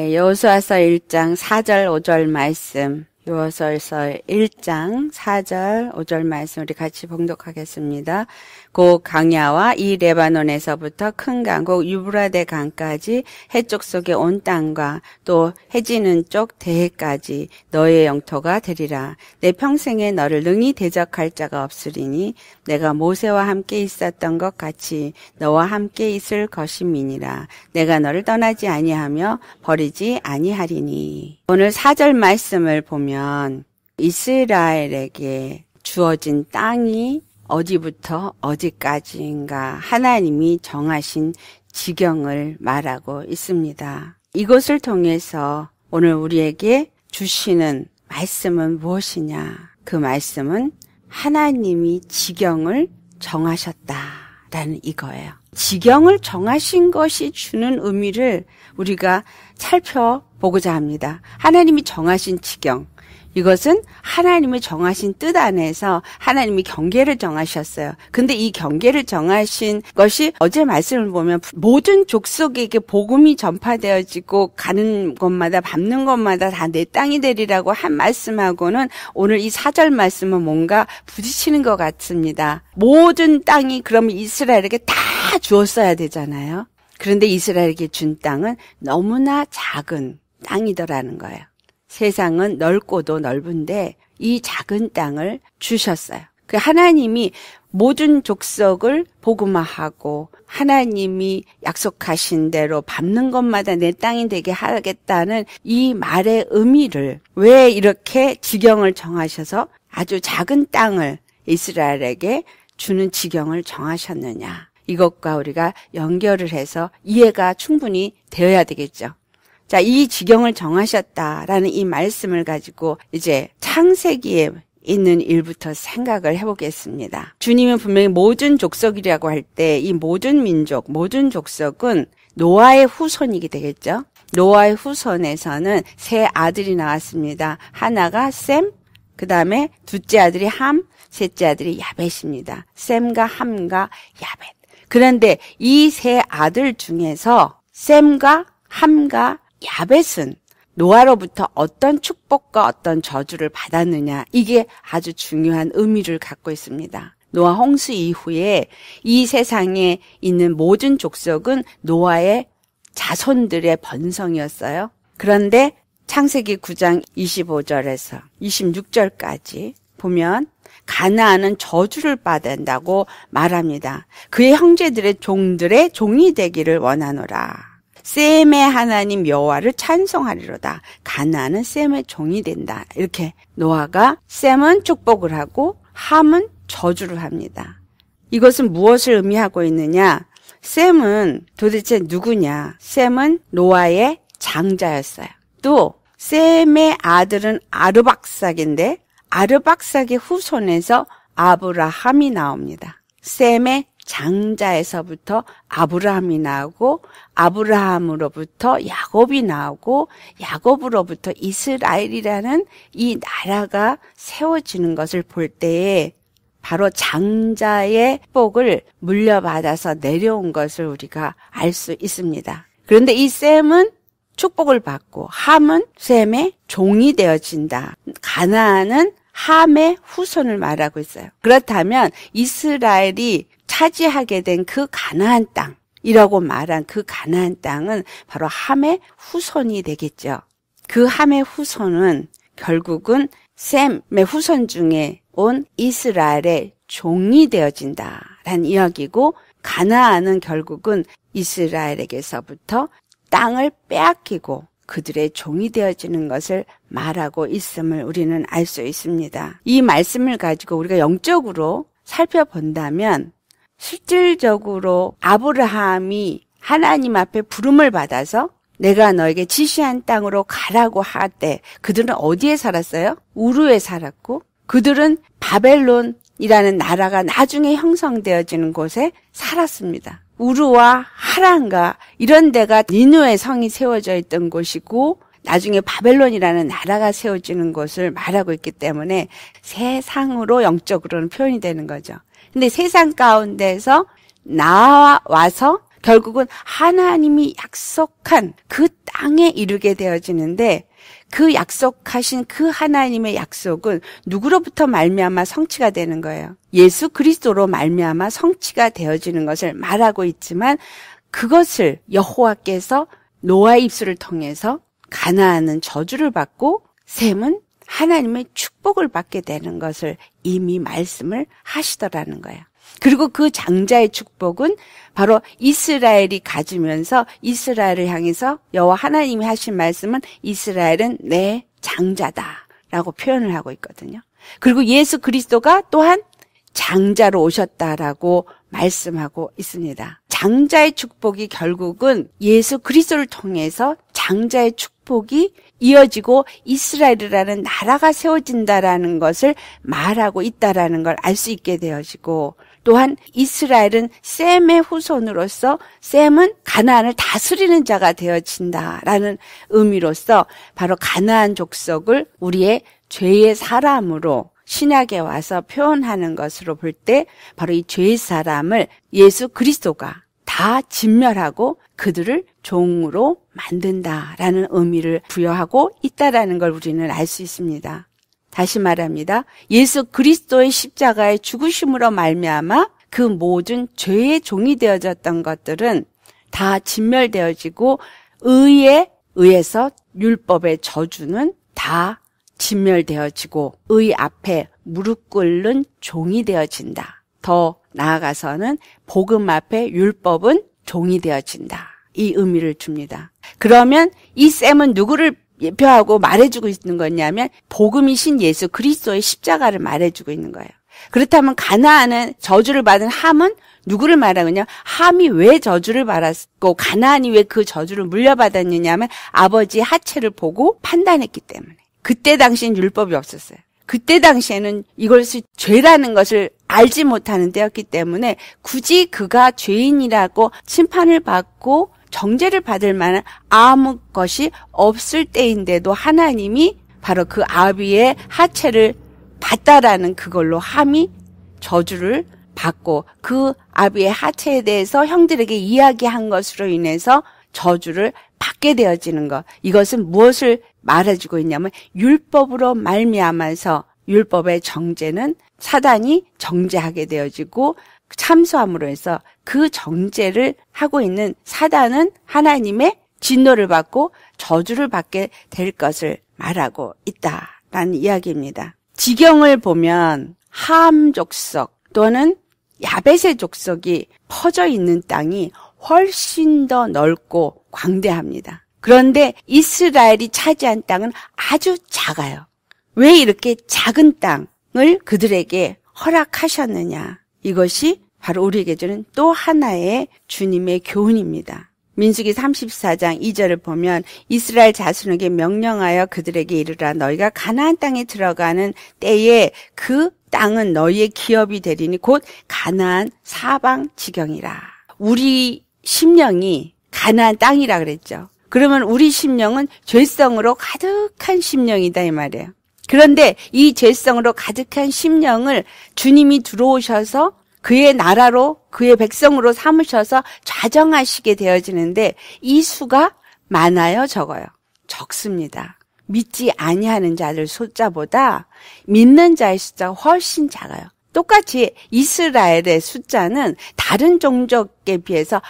네, 여호수아서 1장 4절 5절 말씀 요호수서 1장 4절 5절 말씀 우리 같이 봉독하겠습니다. 고 강야와 이 레바논에서부터 큰 강국 유브라데 강까지 해쪽 속의 온 땅과 또 해지는 쪽 대해까지 너의 영토가 되리라. 내 평생에 너를 능히 대적할 자가 없으리니 내가 모세와 함께 있었던 것 같이 너와 함께 있을 것임이니라. 내가 너를 떠나지 아니하며 버리지 아니하리니. 오늘 사절 말씀을 보면 이스라엘에게 주어진 땅이 어디부터 어디까지인가 하나님이 정하신 지경을 말하고 있습니다. 이것을 통해서 오늘 우리에게 주시는 말씀은 무엇이냐? 그 말씀은 하나님이 지경을 정하셨다라는 이거예요. 지경을 정하신 것이 주는 의미를 우리가 살펴보고자 합니다. 하나님이 정하신 지경. 이것은 하나님의 정하신 뜻 안에서 하나님이 경계를 정하셨어요. 근데 이 경계를 정하신 것이 어제 말씀을 보면 모든 족속에게 복음이 전파되어지고 가는 곳마다 밟는 곳마다 다 내 땅이 되리라고 한 말씀하고는 오늘 이 사절 말씀은 뭔가 부딪히는 것 같습니다. 모든 땅이 그러면 이스라엘에게 다 주었어야 되잖아요. 그런데 이스라엘에게 준 땅은 너무나 작은 땅이더라는 거예요. 세상은 넓고도 넓은데 이 작은 땅을 주셨어요. 그 하나님이 모든 족속을 복음화하고 하나님이 약속하신 대로 밟는 것마다 내 땅이 되게 하겠다는 이 말의 의미를 왜 이렇게 지경을 정하셔서 아주 작은 땅을 이스라엘에게 주는 지경을 정하셨느냐. 이것과 우리가 연결을 해서 이해가 충분히 되어야 되겠죠. 자, 이 지경을 정하셨다라는 이 말씀을 가지고 이제 창세기에 있는 일부터 생각을 해보겠습니다. 주님은 분명히 모든 족속이라고 할 때 이 모든 민족, 모든 족속은 노아의 후손이게 되겠죠. 노아의 후손에서는 세 아들이 나왔습니다. 하나가 샘, 그 다음에 둘째 아들이 함, 셋째 아들이 야벳입니다. 샘과 함과 야벳. 그런데 이 세 아들 중에서 샘과 함과 야벳은 노아로부터 어떤 축복과 어떤 저주를 받았느냐 이게 아주 중요한 의미를 갖고 있습니다. 노아 홍수 이후에 이 세상에 있는 모든 족속은 노아의 자손들의 번성이었어요. 그런데 창세기 9장 25절에서 26절까지 보면 가나안은 저주를 받는다고 말합니다. 그의 형제들의 종들의 종이 되기를 원하노라. 샘의 하나님 여호와를 찬송하리로다. 가나안은 셈의 종이 된다. 이렇게 노아가 샘은 축복을 하고 함은 저주를 합니다. 이것은 무엇을 의미하고 있느냐? 샘은 도대체 누구냐? 샘은 노아의 장자였어요. 또샘의 아들은 아르박삭인데 아르박삭의 후손에서 아브라함이 나옵니다. 샘의 장자에서부터 아브라함이 나오고 아브라함으로부터 야곱이 나오고 야곱으로부터 이스라엘이라는 이 나라가 세워지는 것을 볼 때에 바로 장자의 복을 물려받아서 내려온 것을 우리가 알 수 있습니다. 그런데 이 셈은 축복을 받고 함은 셈의 종이 되어진다. 가나안은 함의 후손을 말하고 있어요. 그렇다면 이스라엘이 차지하게 된 그 가나안 땅이라고 말한 그 가나안 땅은 바로 함의 후손이 되겠죠. 그 함의 후손은 결국은 샘의 후손 중에 온 이스라엘의 종이 되어진다라는 이야기고 가나안은 결국은 이스라엘에게서부터 땅을 빼앗기고 그들의 종이 되어지는 것을 말하고 있음을 우리는 알 수 있습니다. 이 말씀을 가지고 우리가 영적으로 살펴본다면 실질적으로 아브라함이 하나님 앞에 부름을 받아서 내가 너에게 지시한 땅으로 가라고 할 때 그들은 어디에 살았어요? 우루에 살았고 그들은 바벨론이라는 나라가 나중에 형성되어지는 곳에 살았습니다. 우루와 하란과 이런 데가 니누의 성이 세워져 있던 곳이고 나중에 바벨론이라는 나라가 세워지는 것을 말하고 있기 때문에 세상으로 영적으로는 표현이 되는 거죠. 근데 세상 가운데서 나와서 결국은 하나님이 약속한 그 땅에 이르게 되어지는데 그 약속하신 그 하나님의 약속은 누구로부터 말미암아 성취가 되는 거예요. 예수 그리스도로 말미암아 성취가 되어지는 것을 말하고 있지만 그것을 여호와께서 노아 입술을 통해서 가나안은 저주를 받고 샘은 하나님의 축복을 받게 되는 것을 이미 말씀을 하시더라는 거예요. 그리고 그 장자의 축복은 바로 이스라엘이 가지면서 이스라엘을 향해서 여호와 하나님이 하신 말씀은 이스라엘은 내 장자다라고 표현을 하고 있거든요. 그리고 예수 그리스도가 또한 장자로 오셨다라고 말씀하고 있습니다. 장자의 축복이 결국은 예수 그리스도를 통해서 장자의 축복 축복이 이어지고 이스라엘이라는 나라가 세워진다라는 것을 말하고 있다라는 걸 알 수 있게 되어지고 또한 이스라엘은 셈의 후손으로서 셈은 가나안을 다스리는 자가 되어진다라는 의미로서 바로 가나안 족속을 우리의 죄의 사람으로 신약에 와서 표현하는 것으로 볼 때 바로 이 죄의 사람을 예수 그리스도가 다 진멸하고 그들을 종으로 만든다라는 의미를 부여하고 있다라는 걸 우리는 알 수 있습니다. 다시 말합니다. 예수 그리스도의 십자가의 죽으심으로 말미암아 그 모든 죄의 종이 되어졌던 것들은 다 진멸되어지고 의에 의해서 율법의 저주는 다 진멸되어지고 의 앞에 무릎 꿇는 종이 되어진다. 더 나아가서는 복음 앞에 율법은 종이 되어진다. 이 의미를 줍니다. 그러면 이 쌤은 누구를 예표하고 말해주고 있는 거냐면 복음이신 예수 그리스도의 십자가를 말해주고 있는 거예요. 그렇다면 가나안은 저주를 받은 함은 누구를 말하느냐? 함이 왜 저주를 받았고 가나안이 왜 그 저주를 물려받았느냐면 아버지 하체를 보고 판단했기 때문에 그때 당시엔 율법이 없었어요. 그때 당시에는 이것을 죄라는 것을 알지 못하는 때였기 때문에 굳이 그가 죄인이라고 심판을 받고 정죄를 받을 만한 아무것이 없을 때인데도 하나님이 바로 그 아비의 하체를 받다라는 그걸로 함이 저주를 받고 그 아비의 하체에 대해서 형들에게 이야기한 것으로 인해서 저주를 받게 되어지는 것. 이것은 무엇을 말해주고 있냐면 율법으로 말미암아서 율법의 정죄는 사단이 정죄하게 되어지고 참수함으로 해서 그 정죄를 하고 있는 사단은 하나님의 진노를 받고 저주를 받게 될 것을 말하고 있다라는 이야기입니다. 지경을 보면 함 족속 또는 야벳의 족속이 퍼져 있는 땅이 훨씬 더 넓고 광대합니다. 그런데 이스라엘이 차지한 땅은 아주 작아요. 왜 이렇게 작은 땅을 그들에게 허락하셨느냐? 이것이 바로 우리에게 주는 또 하나의 주님의 교훈입니다. 민수기 34장 2절을 보면 이스라엘 자손에게 명령하여 그들에게 이르라 너희가 가나안 땅에 들어가는 때에 그 땅은 너희의 기업이 되리니 곧 가나안 사방 지경이라. 우리 심령이 가나안 땅이라 그랬죠. 그러면 우리 심령은 죄성으로 가득한 심령이다 이 말이에요. 그런데 이 죄성으로 가득한 심령을 주님이 들어오셔서 그의 나라로 그의 백성으로 삼으셔서 좌정하시게 되어지는데 이 수가 많아요, 적어요? 적습니다. 믿지 아니하는 자들 숫자보다 믿는 자의 숫자가 훨씬 작아요. 똑같이 이스라엘의 숫자는 다른 종족에 비해서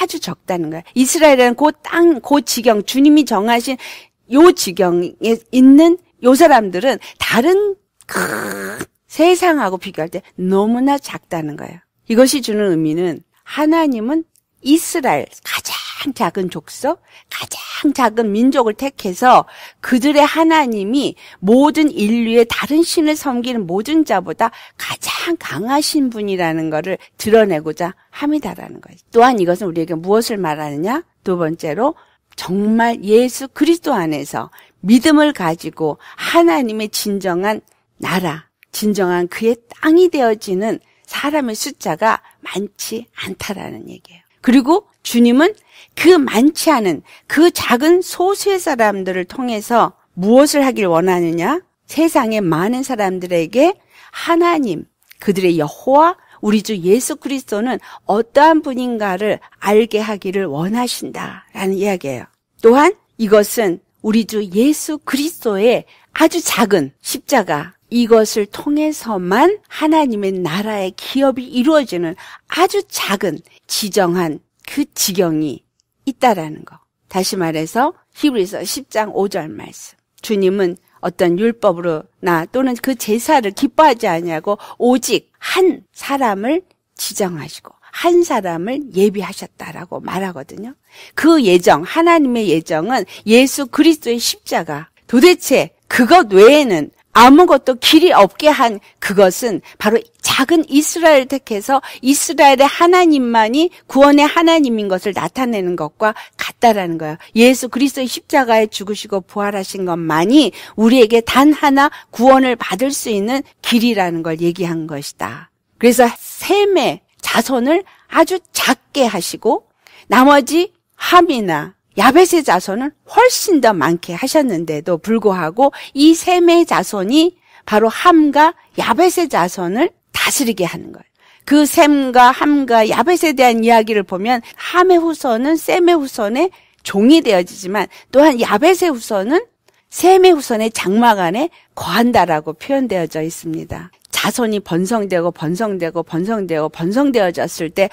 아주 적다는 거예요. 이스라엘은 그 땅, 그 지경, 주님이 정하신 요 지경에 있는 요 사람들은 다른 큰 세상하고 비교할 때 너무나 작다는 거예요. 이것이 주는 의미는 하나님은 이스라엘 가장 작은 족속, 가장 작은 민족을 택해서 그들의 하나님이 모든 인류의 다른 신을 섬기는 모든 자보다 가장 강하신 분이라는 것을 드러내고자 함이다라는 거예요. 또한 이것은 우리에게 무엇을 말하느냐? 두 번째로 정말 예수 그리스도 안에서 믿음을 가지고 하나님의 진정한 나라, 진정한 그의 땅이 되어지는 사람의 숫자가 많지 않다라는 얘기예요. 그리고 주님은 그 많지 않은 그 작은 소수의 사람들을 통해서 무엇을 하길 원하느냐? 세상의 많은 사람들에게 하나님, 그들의 여호와, 우리 주 예수 그리스도는 어떠한 분인가를 알게 하기를 원하신다라는 이야기예요. 또한 이것은 우리 주 예수 그리스도의 아주 작은 십자가 이것을 통해서만 하나님의 나라의 기업이 이루어지는 아주 작은 지정한 그 지경이 있다라는 거. 다시 말해서 히브리서 10장 5절 말씀. 주님은 어떤 율법으로나 또는 그 제사를 기뻐하지 않냐고 오직 한 사람을 지정하시고 한 사람을 예비하셨다라고 말하거든요. 그 예정, 하나님의 예정은 예수 그리스도의 십자가. 도대체 그것 외에는 아무것도 길이 없게 한 그것은 바로 작은 이스라엘 택해서 이스라엘의 하나님만이 구원의 하나님인 것을 나타내는 것과 같다라는 거예요. 예수 그리스도의 십자가에 죽으시고 부활하신 것만이 우리에게 단 하나 구원을 받을 수 있는 길이라는 걸 얘기한 것이다. 그래서 셈의 자손을 아주 작게 하시고 나머지 함이나 야벳의 자손은 훨씬 더 많게 하셨는데도 불구하고 이 셈의 자손이 바로 함과 야벳의 자손을 다스리게 하는 거예요. 그 셈과 함과 야벳에 대한 이야기를 보면 함의 후손은 셈의 후손의 종이 되어지지만 또한 야벳의 후손은 셈의 후손의 장막 안에 거한다라고 표현되어져 있습니다. 자손이 번성되고 번성되고 번성되고 번성되어졌을 때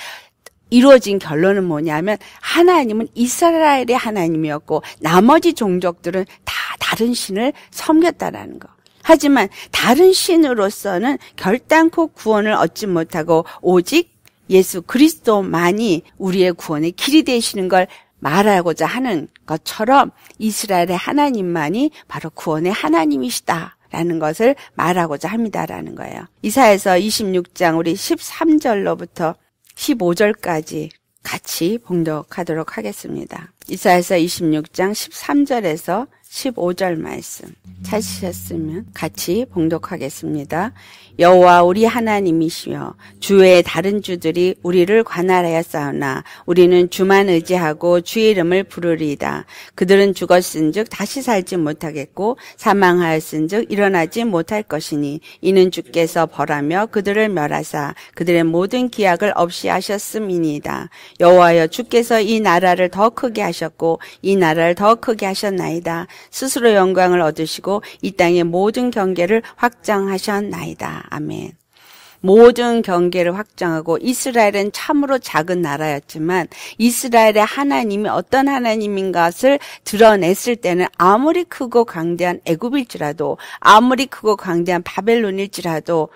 이루어진 결론은 뭐냐면 하나님은 이스라엘의 하나님이었고 나머지 종족들은 다 다른 신을 섬겼다라는 거. 하지만 다른 신으로서는 결단코 구원을 얻지 못하고 오직 예수 그리스도만이 우리의 구원의 길이 되시는 걸 말하고자 하는 것처럼 이스라엘의 하나님만이 바로 구원의 하나님이시다. 라는 것을 말하고자 합니다라는 거예요. 이사에서 26장 우리 13절로부터 15절까지 같이 봉독하도록 하겠습니다. 이사에서 26장 13절에서 15절 말씀 찾으셨으면 같이 봉독하겠습니다. 여호와 우리 하나님이시여 주의 다른 주들이 우리를 관할하여 싸우나 우리는 주만 의지하고 주의 이름을 부르리이다. 그들은 죽었은즉 다시 살지 못하겠고 사망하였은즉 일어나지 못할 것이니 이는 주께서 벌하며 그들을 멸하사 그들의 모든 기약을 없이 하셨음이니이다. 여호와여 주께서 이 나라를 더 크게 하셨고 이 나라를 더 크게 하셨나이다. 스스로 영광을 얻으시고 이 땅의 모든 경계를 확장하셨나이다. 아멘. 모든 경계를 확장하고 이스라엘은 참으로 작은 나라였지만 이스라엘의 하나님이 어떤 하나님인 것을 드러냈을 때는 아무리 크고 강대한 애굽일지라도 아무리 크고 강대한 바벨론일지라도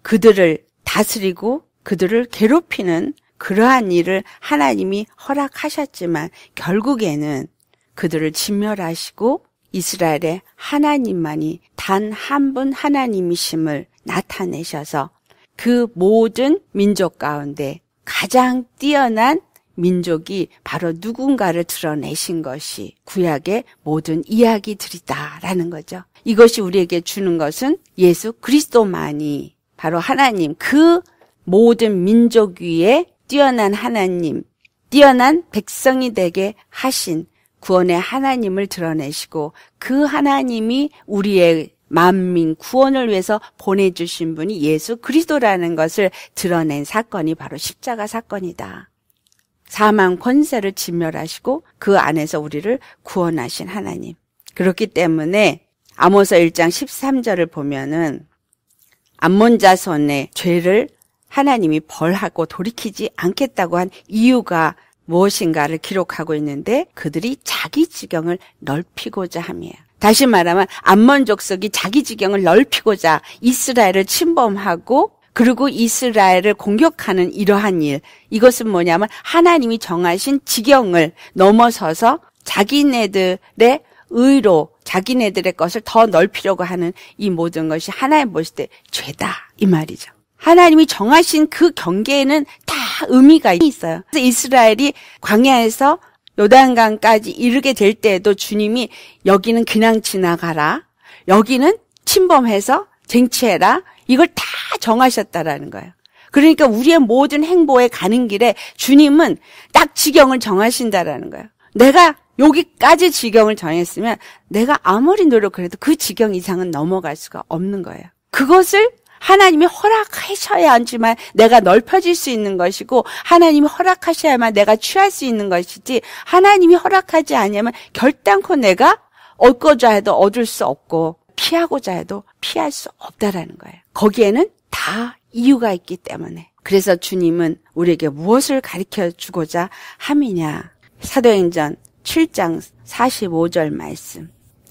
그들을 다스리고 그들을 괴롭히는 그러한 일을 하나님이 허락하셨지만 결국에는 그들을 진멸하시고 이스라엘의 하나님만이 단 한 분 하나님이심을 나타내셔서 그 모든 민족 가운데 가장 뛰어난 민족이 바로 누군가를 드러내신 것이 구약의 모든 이야기들이다라는 거죠. 이것이 우리에게 주는 것은 예수 그리스도만이 바로 하나님 그 모든 민족 위에 뛰어난 하나님, 뛰어난 백성이 되게 하신 구원의 하나님을 드러내시고 그 하나님이 우리의 만민 구원을 위해서 보내주신 분이 예수 그리스도라는 것을 드러낸 사건이 바로 십자가 사건이다. 사망 권세를 진멸하시고 그 안에서 우리를 구원하신 하나님. 그렇기 때문에 암호서 1장 13절을 보면은 암몬 자손의 죄를 하나님이 벌하고 돌이키지 않겠다고 한 이유가 무엇인가를 기록하고 있는데 그들이 자기 지경을 넓히고자 함이에요. 다시 말하면 암몬족속이 자기 지경을 넓히고자 이스라엘을 침범하고 그리고 이스라엘을 공격하는 이러한 일 이것은 뭐냐면 하나님이 정하신 지경을 넘어서서 자기네들의 의로 자기네들의 것을 더 넓히려고 하는 이 모든 것이 하나의 모습 의 죄다 이 말이죠. 하나님이 정하신 그 경계에는 다 의미가 있어요. 그래서 이스라엘이 광야에서 요단강까지 이르게 될 때에도 주님이 여기는 그냥 지나가라. 여기는 침범해서 쟁취해라. 이걸 다 정하셨다라는 거예요. 그러니까 우리의 모든 행보에 가는 길에 주님은 딱 지경을 정하신다라는 거예요. 내가 여기까지 지경을 정했으면 내가 아무리 노력을 해도 그 지경 이상은 넘어갈 수가 없는 거예요. 그것을 하나님이 허락하셔야지만 내가 넓혀질 수 있는 것이고 하나님이 허락하셔야만 내가 취할 수 있는 것이지 하나님이 허락하지 않으면 결단코 내가 얻고자 해도 얻을 수 없고 피하고자 해도 피할 수 없다라는 거예요. 거기에는 다 이유가 있기 때문에. 그래서 주님은 우리에게 무엇을 가르쳐 주고자 함이냐. 사도행전 7장 45절 말씀.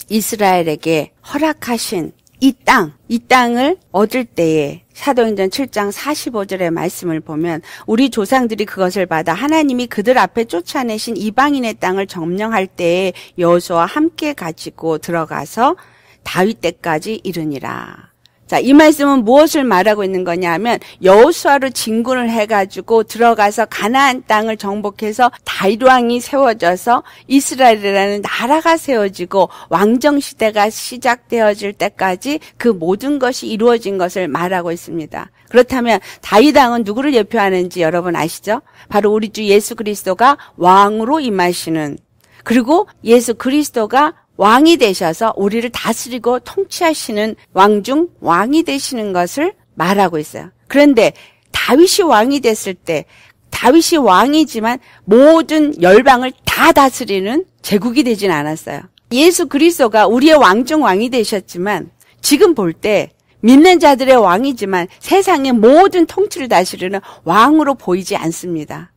이스라엘에게 허락하신 이 땅, 이 땅을 얻을 때에 사도행전 7장 45절의 말씀을 보면 우리 조상들이 그것을 받아 하나님이 그들 앞에 쫓아내신 이방인의 땅을 점령할 때에 여호수와 함께 가지고 들어가서 다윗 때까지 이르니라. 자, 이 말씀은 무엇을 말하고 있는 거냐면 여호수아로 진군을 해 가지고 들어가서 가나안 땅을 정복해서 다윗 왕이 세워져서 이스라엘이라는 나라가 세워지고 왕정 시대가 시작되어질 때까지 그 모든 것이 이루어진 것을 말하고 있습니다. 그렇다면 다윗 왕은 누구를 예표하는지 여러분 아시죠? 바로 우리 주 예수 그리스도가 왕으로 임하시는 그리고 예수 그리스도가 왕이 되셔서 우리를 다스리고 통치하시는 왕 중 왕이 되시는 것을 말하고 있어요. 그런데 다윗이 왕이 됐을 때 다윗이 왕이지만 모든 열방을 다 다스리는 제국이 되진 않았어요. 예수 그리스도가 우리의 왕 중 왕이 되셨지만 지금 볼 때 믿는 자들의 왕이지만 세상의 모든 통치를 다스리는 왕으로 보이지 않습니다.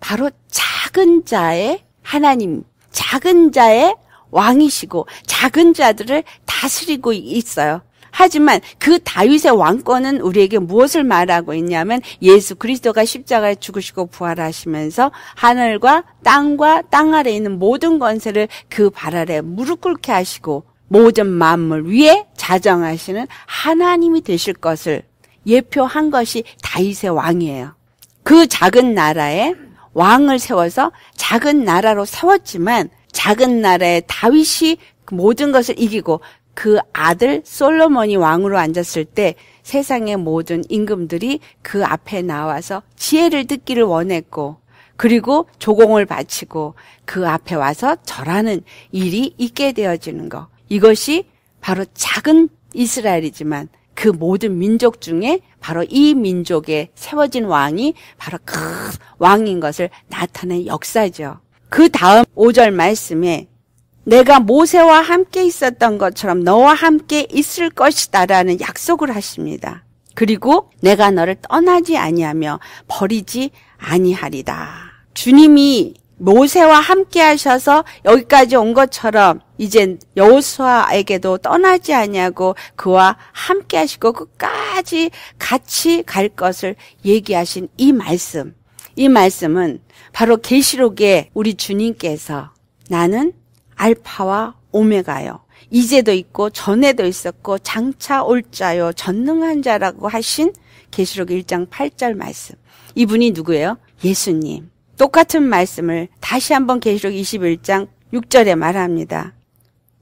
바로 작은 자의 하나님, 작은 자의 왕이시고 작은 자들을 다스리고 있어요. 하지만 그 다윗의 왕권은 우리에게 무엇을 말하고 있냐면 예수 그리스도가 십자가에 죽으시고 부활하시면서 하늘과 땅과 땅 아래 있는 모든 권세를 그 발 아래 무릎 꿇게 하시고 모든 만물 위에 자정하시는 하나님이 되실 것을 예표한 것이 다윗의 왕이에요. 그 작은 나라에 왕을 세워서 작은 나라로 세웠지만 작은 날에 다윗이 모든 것을 이기고 그 아들 솔로몬이 왕으로 앉았을 때 세상의 모든 임금들이 그 앞에 나와서 지혜를 듣기를 원했고 그리고 조공을 바치고 그 앞에 와서 절하는 일이 있게 되어지는 것. 이것이 바로 작은 이스라엘이지만 그 모든 민족 중에 바로 이 민족에 세워진 왕이 바로 그 왕인 것을 나타낸 역사죠. 그 다음 5절 말씀에 내가 모세와 함께 있었던 것처럼 너와 함께 있을 것이다 라는 약속을 하십니다. 그리고 내가 너를 떠나지 아니하며 버리지 아니하리다. 주님이 모세와 함께 하셔서 여기까지 온 것처럼 이젠 여호수아에게도 떠나지 아니하고 그와 함께 하시고 끝까지 같이 갈 것을 얘기하신 이 말씀. 이 말씀은 바로 계시록에 우리 주님께서 나는 알파와 오메가요. 이제도 있고 전에도 있었고 장차 올 자요 전능한 자라고 하신 계시록 1장 8절 말씀. 이분이 누구예요? 예수님. 똑같은 말씀을 다시 한번 계시록 21장 6절에 말합니다.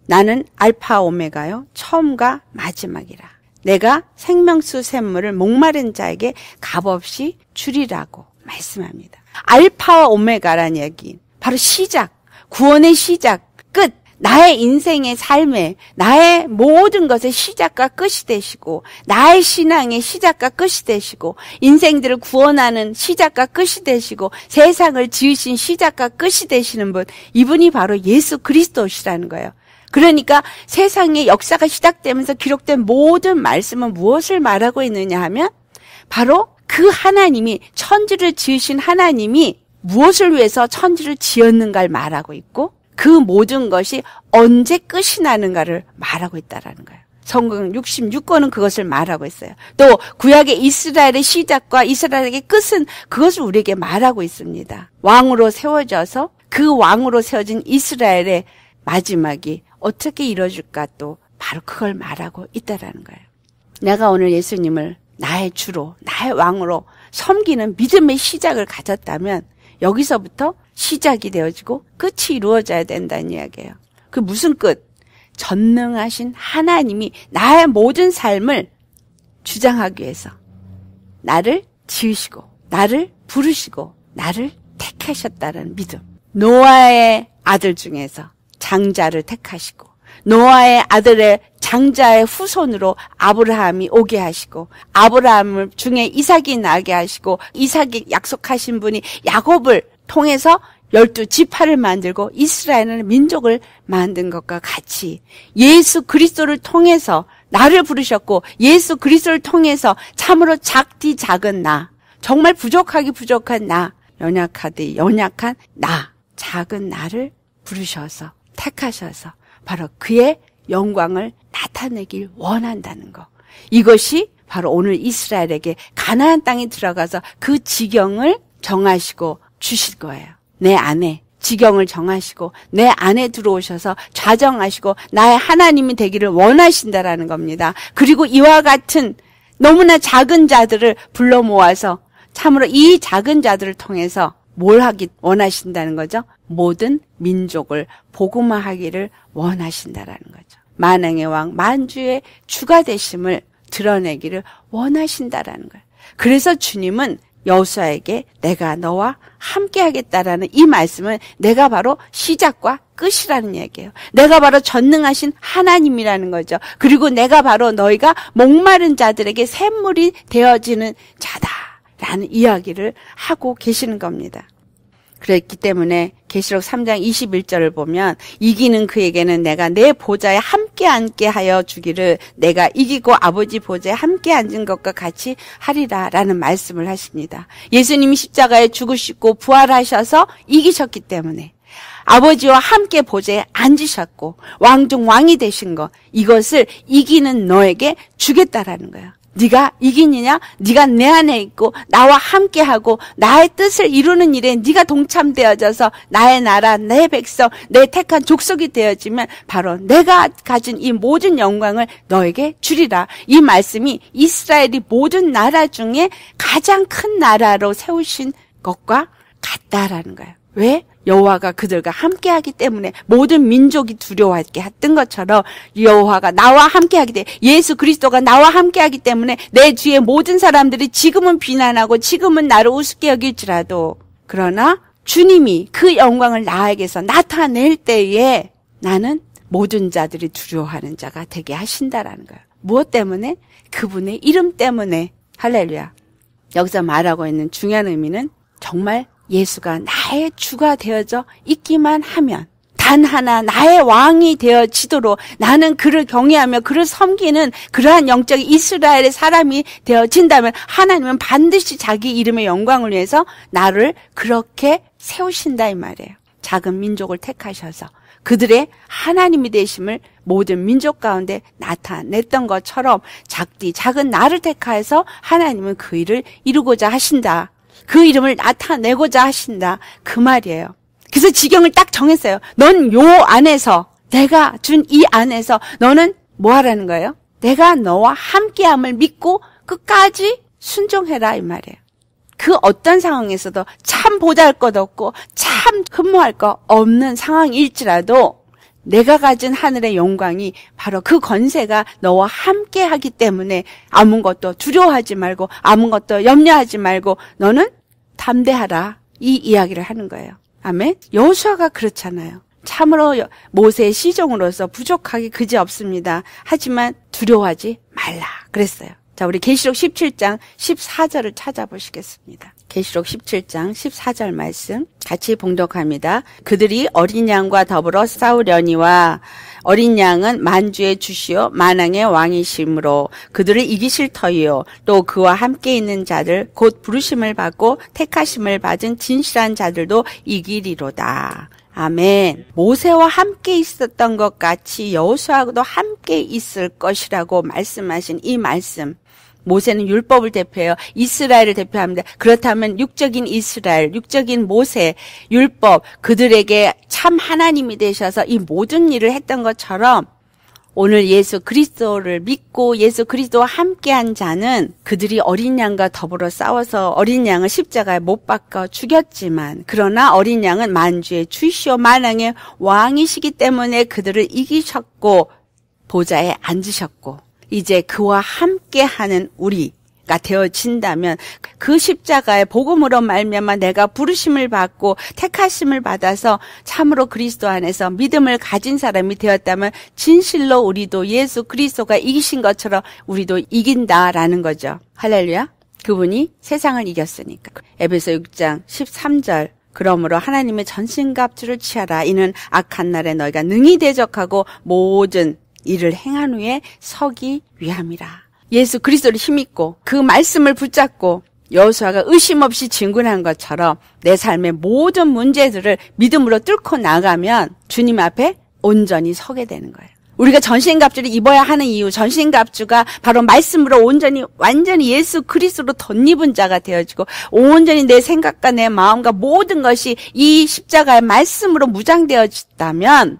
나는 알파 오메가요 처음과 마지막이라. 내가 생명수 샘물을 목마른 자에게 값없이 줄이라고 말씀합니다. 알파와 오메가란 얘기. 바로 시작. 구원의 시작. 끝. 나의 인생의 삶에 나의 모든 것의 시작과 끝이 되시고 나의 신앙의 시작과 끝이 되시고 인생들을 구원하는 시작과 끝이 되시고 세상을 지으신 시작과 끝이 되시는 분 이분이 바로 예수 그리스도시라는 거예요. 그러니까 세상의 역사가 시작되면서 기록된 모든 말씀은 무엇을 말하고 있느냐 하면 바로 그 하나님이 천지를 지으신 하나님이 무엇을 위해서 천지를 지었는가를 말하고 있고 그 모든 것이 언제 끝이 나는가를 말하고 있다라는 거예요. 성경 66권은 그것을 말하고 있어요. 또 구약의 이스라엘의 시작과 이스라엘의 끝은 그것을 우리에게 말하고 있습니다. 왕으로 세워져서 그 왕으로 세워진 이스라엘의 마지막이 어떻게 이루어질까 또 바로 그걸 말하고 있다라는 거예요. 내가 오늘 예수님을 나의 주로, 나의 왕으로 섬기는 믿음의 시작을 가졌다면 여기서부터 시작이 되어지고 끝이 이루어져야 된다는 이야기예요. 그 무슨 끝? 전능하신 하나님이 나의 모든 삶을 주장하기 위해서 나를 지으시고 나를 부르시고 나를 택하셨다는 믿음. 노아의 아들 중에서 장자를 택하시고 노아의 아들의 장자의 후손으로 아브라함이 오게 하시고 아브라함을 중에 이삭이 나게 하시고 이삭이 약속하신 분이 야곱을 통해서 열두 지파를 만들고 이스라엘을 민족을 만든 것과 같이 예수 그리스도를 통해서 나를 부르셨고 예수 그리스도를 통해서 참으로 작디 작은 나 정말 부족하기 부족한 나 연약하디 연약한 나 작은 나를 부르셔서 택하셔서 바로 그의 영광을 나타내길 원한다는 거. 이것이 바로 오늘 이스라엘에게 가나안 땅에 들어가서 그 지경을 정하시고 주실 거예요. 내 안에 지경을 정하시고 내 안에 들어오셔서 좌정하시고 나의 하나님이 되기를 원하신다라는 겁니다. 그리고 이와 같은 너무나 작은 자들을 불러 모아서 참으로 이 작은 자들을 통해서 뭘 하기 원하신다는 거죠? 모든 민족을 복음화하기를 원하신다라는 거죠. 만행의 왕 만주의 주가 되심을 드러내기를 원하신다라는 거예요. 그래서 주님은 여수아에게 내가 너와 함께 하겠다라는 이 말씀은 내가 바로 시작과 끝이라는 얘기예요. 내가 바로 전능하신 하나님이라는 거죠. 그리고 내가 바로 너희가 목마른 자들에게 샘물이 되어지는 자다. 라는 이야기를 하고 계시는 겁니다. 그랬기 때문에 계시록 3장 21절을 보면 이기는 그에게는 내가 내 보좌에 함께 앉게 하여 주기를 내가 이기고 아버지 보좌에 함께 앉은 것과 같이 하리라라는 말씀을 하십니다. 예수님이 십자가에 죽으시고 부활하셔서 이기셨기 때문에 아버지와 함께 보좌에 앉으셨고 왕중 왕이 되신 것 이것을 이기는 너에게 주겠다라는 거예요. 네가 이기느냐? 네가 내 안에 있고 나와 함께하고 나의 뜻을 이루는 일에 네가 동참되어져서 나의 나라, 내 백성, 내 택한 족속이 되어지면 바로 내가 가진 이 모든 영광을 너에게 주리라. 이 말씀이 이스라엘이 모든 나라 중에 가장 큰 나라로 세우신 것과 같다라는 거예요. 왜? 여호와가 그들과 함께하기 때문에 모든 민족이 두려워하게 했던 것처럼 여호와가 나와 함께하기 때문에 예수 그리스도가 나와 함께하기 때문에 내 주위의 모든 사람들이 지금은 비난하고 지금은 나를 우습게 여길지라도 그러나 주님이 그 영광을 나에게서 나타낼 때에 나는 모든 자들이 두려워하는 자가 되게 하신다라는 거예요. 무엇 때문에? 그분의 이름 때문에 할렐루야. 여기서 말하고 있는 중요한 의미는 정말 예수가 나의 주가 되어져 있기만 하면 단 하나 나의 왕이 되어지도록 나는 그를 경외하며 그를 섬기는 그러한 영적 인 이스라엘의 사람이 되어진다면 하나님은 반드시 자기 이름의 영광을 위해서 나를 그렇게 세우신다 이 말이에요. 작은 민족을 택하셔서 그들의 하나님이 되심을 모든 민족 가운데 나타냈던 것처럼 작디 작은 나를 택하여서 하나님은 그 일을 이루고자 하신다. 그 이름을 나타내고자 하신다. 그 말이에요. 그래서 지경을 딱 정했어요. 넌 요 안에서 내가 준 이 안에서 너는 뭐 하라는 거예요? 내가 너와 함께함을 믿고 끝까지 순종해라 이 말이에요. 그 어떤 상황에서도 참 보잘 것 없고 참 흠모할 것 없는 상황일지라도 내가 가진 하늘의 영광이 바로 그 권세가 너와 함께 하기 때문에 아무것도 두려워하지 말고 아무것도 염려하지 말고 너는 담대하라. 이 이야기를 하는 거예요. 아멘. 여수아가 그렇잖아요. 참으로 모세의 시종으로서 부족하기 그지 없습니다. 하지만 두려워하지 말라. 그랬어요. 자, 우리 계시록 17장 14절을 찾아보시겠습니다. 계시록 17장 14절 말씀 같이 봉독합니다. 그들이 어린 양과 더불어 싸우려니와 어린 양은 만주의 주시요 만왕의 왕이심으로 그들을 이기실 터이요 또 그와 함께 있는 자들 곧 부르심을 받고 택하심을 받은 진실한 자들도 이기리로다. 아멘. 모세와 함께 있었던 것 같이 여호수아도 함께 있을 것이라고 말씀하신 이 말씀. 모세는 율법을 대표해요. 이스라엘을 대표합니다. 그렇다면 육적인 이스라엘, 육적인 모세, 율법, 그들에게 참 하나님이 되셔서 이 모든 일을 했던 것처럼 오늘 예수 그리스도를 믿고 예수 그리스도와 함께한 자는 그들이 어린 양과 더불어 싸워서 어린 양을 십자가에 못 박아 죽였지만 그러나 어린 양은 만주의 주시오 만왕의 왕이시기 때문에 그들을 이기셨고 보좌에 앉으셨고 이제 그와 함께하는 우리가 되어진다면 그 십자가의 복음으로 말미암아 내가 부르심을 받고 택하심을 받아서 참으로 그리스도 안에서 믿음을 가진 사람이 되었다면 진실로 우리도 예수 그리스도가 이기신 것처럼 우리도 이긴다라는 거죠. 할렐루야. 그분이 세상을 이겼으니까. 에베소 6장 13절 그러므로 하나님의 전신갑주를 취하라. 이는 악한 날에 너희가 능히 대적하고 모든 이를 행한 후에 서기 위함이라. 예수 그리스도를 힘입고 그 말씀을 붙잡고 여호수아가 의심 없이 진군한 것처럼 내 삶의 모든 문제들을 믿음으로 뚫고 나가면 주님 앞에 온전히 서게 되는 거예요. 우리가 전신갑주를 입어야 하는 이유, 전신갑주가 바로 말씀으로 온전히 완전히 예수 그리스도로 덧입은 자가 되어지고 온전히 내 생각과 내 마음과 모든 것이 이 십자가의 말씀으로 무장되어졌다면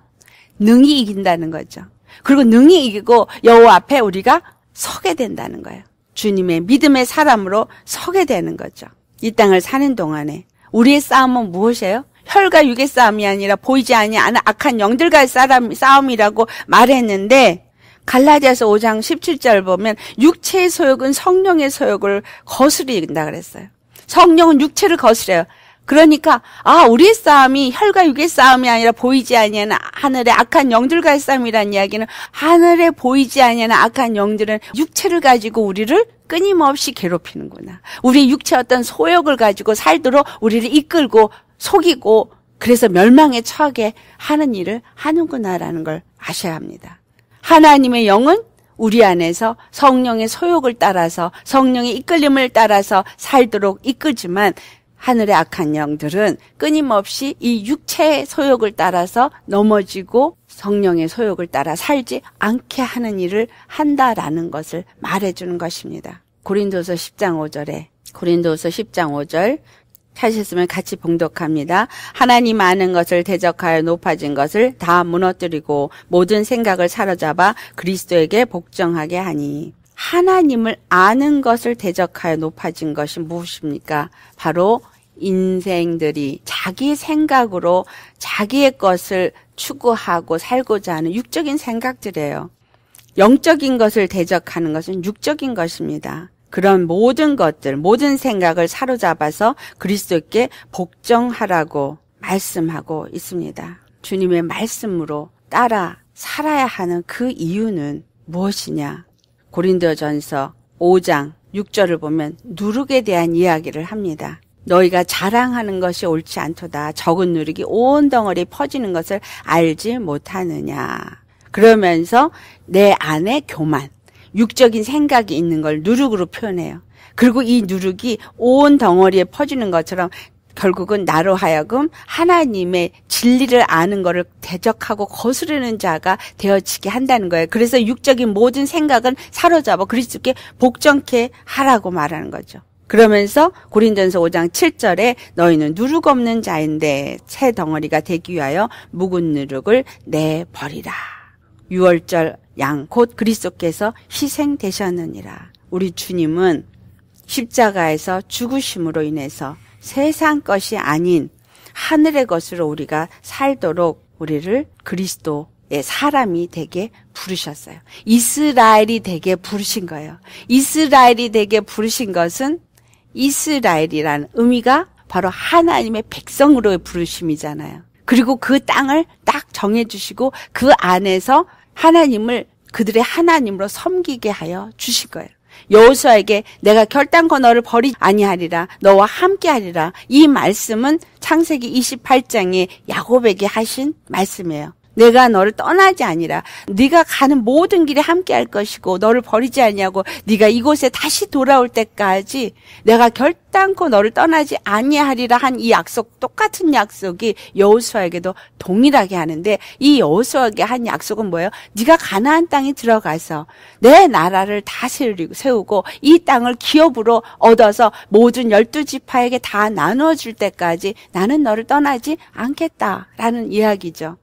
능히 이긴다는 거죠. 그리고 능히 이기고 여호 앞에 우리가 서게 된다는 거예요. 주님의 믿음의 사람으로 서게 되는 거죠. 이 땅을 사는 동안에 우리의 싸움은 무엇이에요? 혈과 육의 싸움이 아니라 보이지 아니하는 악한 영들과의 싸움, 싸움이라고 말했는데 갈라디아서 5장 17절 보면 육체의 소욕은 성령의 소욕을 거스린다 그랬어요. 성령은 육체를 거스려요. 그러니까 아 우리의 싸움이 혈과 육의 싸움이 아니라 보이지 아니하는 하늘의 악한 영들과의 싸움이란 이야기는 하늘에 보이지 아니하는 악한 영들은 육체를 가지고 우리를 끊임없이 괴롭히는구나. 우리 육체 어떤 소욕을 가지고 살도록 우리를 이끌고 속이고 그래서 멸망에 처하게 하는 일을 하는구나라는 걸 아셔야 합니다. 하나님의 영은 우리 안에서 성령의 소욕을 따라서 성령의 이끌림을 따라서 살도록 이끌지만 하늘의 악한 영들은 끊임없이 이 육체의 소욕을 따라서 넘어지고 성령의 소욕을 따라 살지 않게 하는 일을 한다라는 것을 말해주는 것입니다. 고린도서 10장 5절에 고린도서 10장 5절 찾으셨으면 같이 봉독합니다. 하나님 아는 것을 대적하여 높아진 것을 다 무너뜨리고 모든 생각을 사로잡아 그리스도에게 복정하게 하니 하나님을 아는 것을 대적하여 높아진 것이 무엇입니까? 바로 인생들이 자기 생각으로 자기의 것을 추구하고 살고자 하는 육적인 생각들이에요. 영적인 것을 대적하는 것은 육적인 것입니다. 그런 모든 것들, 모든 생각을 사로잡아서 그리스도께 복정하라고 말씀하고 있습니다. 주님의 말씀으로 따라 살아야 하는 그 이유는 무엇이냐? 고린도전서 5장 6절을 보면 누룩에 대한 이야기를 합니다. 너희가 자랑하는 것이 옳지 않도다. 적은 누룩이 온 덩어리 퍼지는 것을 알지 못하느냐. 그러면서 내 안에 교만, 육적인 생각이 있는 걸 누룩으로 표현해요. 그리고 이 누룩이 온 덩어리에 퍼지는 것처럼 결국은 나로 하여금 하나님의 진리를 아는 것을 대적하고 거스르는 자가 되어지게 한다는 거예요. 그래서 육적인 모든 생각은 사로잡아 그리스도께 복정케 하라고 말하는 거죠. 그러면서 고린전서 5장 7절에 너희는 누룩 없는 자인데 채 덩어리가 되기 위하여 묵은 누룩을 내버리라. 6월절 양 곧 그리스도께서 희생되셨느니라. 우리 주님은 십자가에서 죽으심으로 인해서 세상 것이 아닌 하늘의 것으로 우리가 살도록 우리를 그리스도 의 사람이 되게 부르셨어요. 이스라엘이 되게 부르신 거예요. 이스라엘이 되게 부르신 것은 이스라엘이라는 의미가 바로 하나님의 백성으로의 부르심이잖아요. 그리고 그 땅을 딱 정해주시고 그 안에서 하나님을 그들의 하나님으로 섬기게 하여 주실 거예요. 여호수아에게 내가 결단코 너를 버리지 아니하리라 너와 함께하리라 이 말씀은 창세기 28장에 야곱에게 하신 말씀이에요. 내가 너를 떠나지 아니라 네가 가는 모든 길에 함께 할 것이고 너를 버리지 아니하고 네가 이곳에 다시 돌아올 때까지 내가 결단코 너를 떠나지 아니하리라 한 이 약속 똑같은 약속이 여호수아에게도 동일하게 하는데 이 여호수아에게 한 약속은 뭐예요? 네가 가나안 땅에 들어가서 내 나라를 다 세우고 이 땅을 기업으로 얻어서 모든 열두 지파에게 다 나누어 줄 때까지 나는 너를 떠나지 않겠다라는 이야기죠.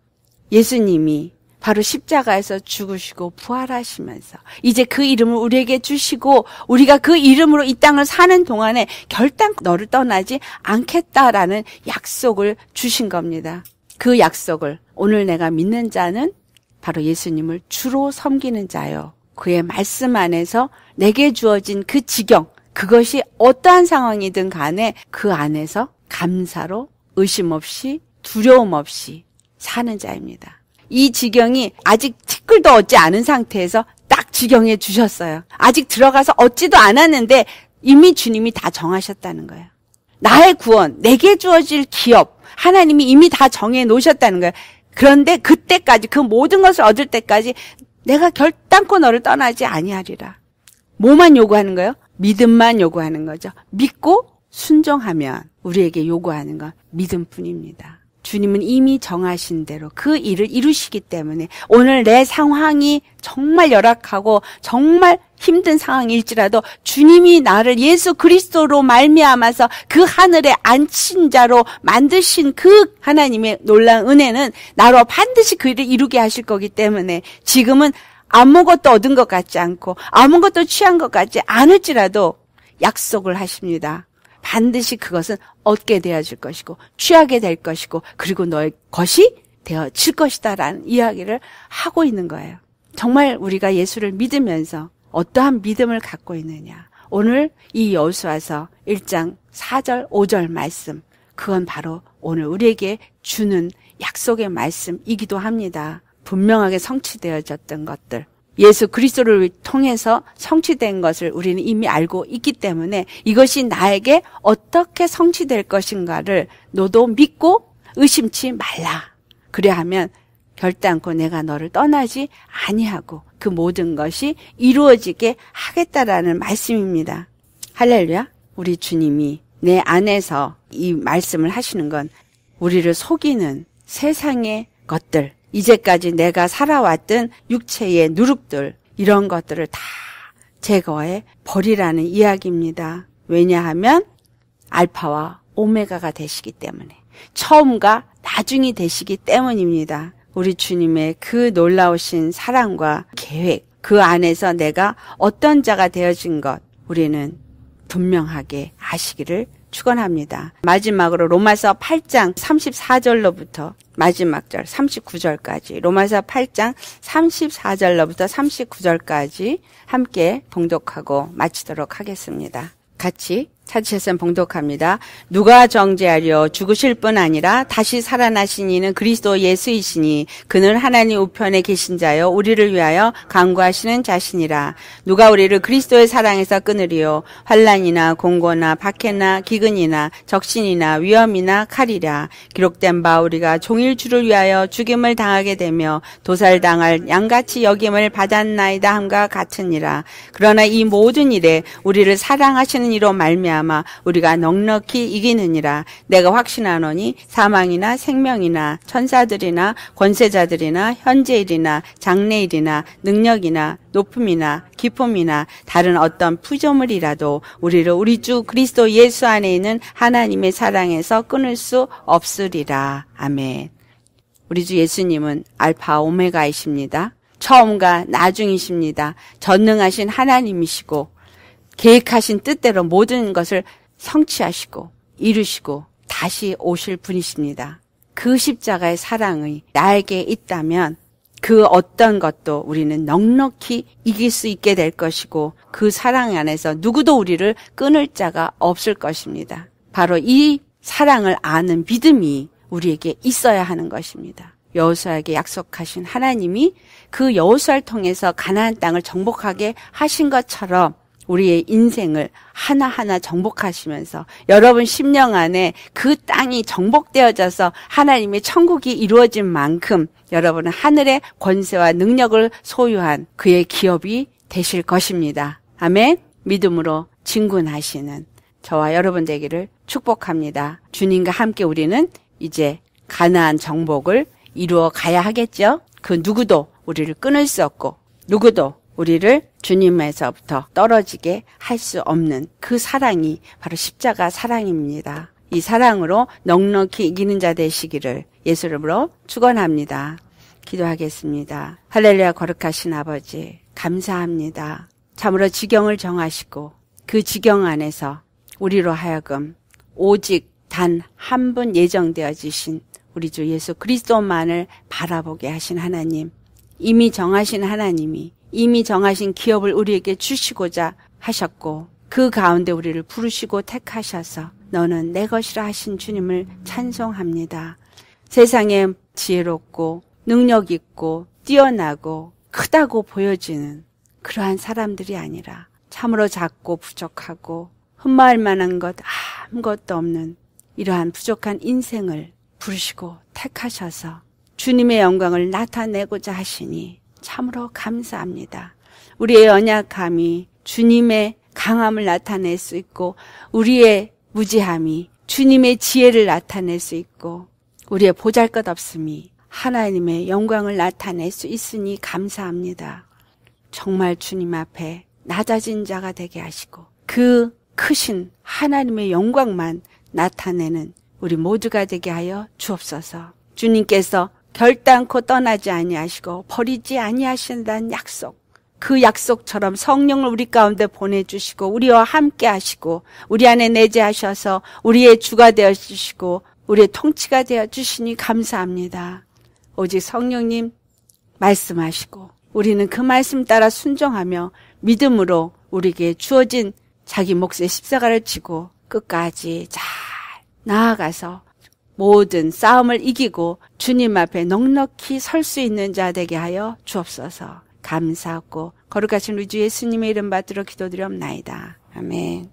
예수님이 바로 십자가에서 죽으시고 부활하시면서 이제 그 이름을 우리에게 주시고 우리가 그 이름으로 이 땅을 사는 동안에 결단 너를 떠나지 않겠다라는 약속을 주신 겁니다. 그 약속을 오늘 내가 믿는 자는 바로 예수님을 주로 섬기는 자요. 그의 말씀 안에서 내게 주어진 그 지경, 그것이 어떠한 상황이든 간에 그 안에서 감사로 의심 없이 두려움 없이 사는 자입니다. 이 지경이 아직 티끌도 얻지 않은 상태에서 딱지경해 주셨어요. 아직 들어가서 얻지도 않았는데 이미 주님이 다 정하셨다는 거예요. 나의 구원, 내게 주어질 기업, 하나님이 이미 다 정해 놓으셨다는 거예요. 그런데 그때까지 그 모든 것을 얻을 때까지 내가 결단코 너를 떠나지 아니하리라. 뭐만 요구하는 거예요? 믿음만 요구하는 거죠. 믿고 순종하면 우리에게 요구하는 건 믿음뿐입니다. 주님은 이미 정하신 대로 그 일을 이루시기 때문에 오늘 내 상황이 정말 열악하고 정말 힘든 상황일지라도 주님이 나를 예수 그리스도로 말미암아서 그 하늘에 앉힌 자로 만드신 그 하나님의 놀라운 은혜는 나로 반드시 그 일을 이루게 하실 거기 때문에 지금은 아무것도 얻은 것 같지 않고 아무것도 취한 것 같지 않을지라도 약속을 하십니다. 반드시 그것은 얻게 되어질 것이고 취하게 될 것이고 그리고 너의 것이 되어질 것이다라는 이야기를 하고 있는 거예요. 정말 우리가 예수를 믿으면서 어떠한 믿음을 갖고 있느냐. 오늘 이 여수와서 1장 4절 5절 말씀 그건 바로 오늘 우리에게 주는 약속의 말씀이기도 합니다. 분명하게 성취되어졌던 것들 예수 그리스도를 통해서 성취된 것을 우리는 이미 알고 있기 때문에 이것이 나에게 어떻게 성취될 것인가를 너도 믿고 의심치 말라. 그래 하면 결단코 내가 너를 떠나지 아니하고 그 모든 것이 이루어지게 하겠다라는 말씀입니다. 할렐루야. 우리 주님이 내 안에서 이 말씀을 하시는 건 우리를 속이는 세상의 것들, 이제까지 내가 살아왔던 육체의 누룩들, 이런 것들을 다 제거해 버리라는 이야기입니다. 왜냐하면 알파와 오메가가 되시기 때문에 처음과 나중이 되시기 때문입니다. 우리 주님의 그 놀라우신 사랑과 계획, 그 안에서 내가 어떤 자가 되어진 것 우리는 분명하게 아시기를 축원합니다. 마지막으로 로마서 8장 34절로부터 마지막 절 39절까지 로마서 8장 34절로부터 39절까지 함께 봉독하고 마치도록 하겠습니다. 같이 찾으셨으면 봉독합니다. 누가 정죄하려 죽으실 뿐 아니라 다시 살아나신 이는 그리스도 예수이시니 그는 하나님 우편에 계신 자여 우리를 위하여 강구하시는 자신이라 누가 우리를 그리스도의 사랑에서 끊으리요 환란이나 공고나 박해나 기근이나 적신이나 위험이나 칼이라 기록된 바 우리가 종일 주를 위하여 죽임을 당하게 되며 도살당할 양같이 여김을 받았나이다 함과 같으니라 그러나 이 모든 일에 우리를 사랑하시는 이로 말미암아 말미암아 우리가 넉넉히 이기느니라 내가 확신하노니 사망이나 생명이나 천사들이나 권세자들이나 현재일이나 장래일이나 능력이나 높음이나 기쁨이나 다른 어떤 푸조물이라도 우리를 우리 주 그리스도 예수 안에 있는 하나님의 사랑에서 끊을 수 없으리라. 아멘. 우리 주 예수님은 알파 오메가이십니다. 처음과 나중이십니다. 전능하신 하나님이시고 계획하신 뜻대로 모든 것을 성취하시고 이루시고 다시 오실 분이십니다. 그 십자가의 사랑이 나에게 있다면 그 어떤 것도 우리는 넉넉히 이길 수 있게 될 것이고 그 사랑 안에서 누구도 우리를 끊을 자가 없을 것입니다. 바로 이 사랑을 아는 믿음이 우리에게 있어야 하는 것입니다. 여호수아에게 약속하신 하나님이 그 여호수아를 통해서 가나안 땅을 정복하게 하신 것처럼 우리의 인생을 하나하나 정복하시면서 여러분 심령 안에 그 땅이 정복되어져서 하나님의 천국이 이루어진 만큼 여러분은 하늘의 권세와 능력을 소유한 그의 기업이 되실 것입니다. 아멘. 믿음으로 진군하시는 저와 여러분 되기를 축복합니다. 주님과 함께 우리는 이제 가나안 정복을 이루어 가야 하겠죠. 그 누구도 우리를 끊을 수 없고 누구도 우리를 주님에서부터 떨어지게 할 수 없는 그 사랑이 바로 십자가 사랑입니다. 이 사랑으로 넉넉히 이기는 자 되시기를 예수님으로 축원합니다. 기도하겠습니다. 할렐루야 거룩하신 아버지 감사합니다. 참으로 지경을 정하시고 그 지경 안에서 우리로 하여금 오직 단 한 분 예정되어지신 우리 주 예수 그리스도만을 바라보게 하신 하나님 이미 정하신 하나님이 이미 정하신 기업을 우리에게 주시고자 하셨고 그 가운데 우리를 부르시고 택하셔서 너는 내 것이라 하신 주님을 찬송합니다. 세상에 지혜롭고 능력 있고 뛰어나고 크다고 보여지는 그러한 사람들이 아니라 참으로 작고 부족하고 흠마할 만한 것 아무것도 없는 이러한 부족한 인생을 부르시고 택하셔서 주님의 영광을 나타내고자 하시니 참으로 감사합니다. 우리의 연약함이 주님의 강함을 나타낼 수 있고 우리의 무지함이 주님의 지혜를 나타낼 수 있고 우리의 보잘것없음이 하나님의 영광을 나타낼 수 있으니 감사합니다. 정말 주님 앞에 낮아진 자가 되게 하시고 그 크신 하나님의 영광만 나타내는 우리 모두가 되게 하여 주옵소서. 주님께서 결단코 떠나지 아니하시고 버리지 아니하신다는 약속. 그 약속처럼 성령을 우리 가운데 보내주시고 우리와 함께 하시고 우리 안에 내재하셔서 우리의 주가 되어 주시고 우리의 통치가 되어 주시니 감사합니다. 오직 성령님 말씀하시고 우리는 그 말씀 따라 순종하며 믿음으로 우리에게 주어진 자기 몫의 십자가를 지고 끝까지 잘 나아가서 모든 싸움을 이기고 주님 앞에 넉넉히 설 수 있는 자 되게 하여 주옵소서. 감사하고 거룩하신 우리 주 예수님의 이름 받들어 기도드려옵나이다 아멘.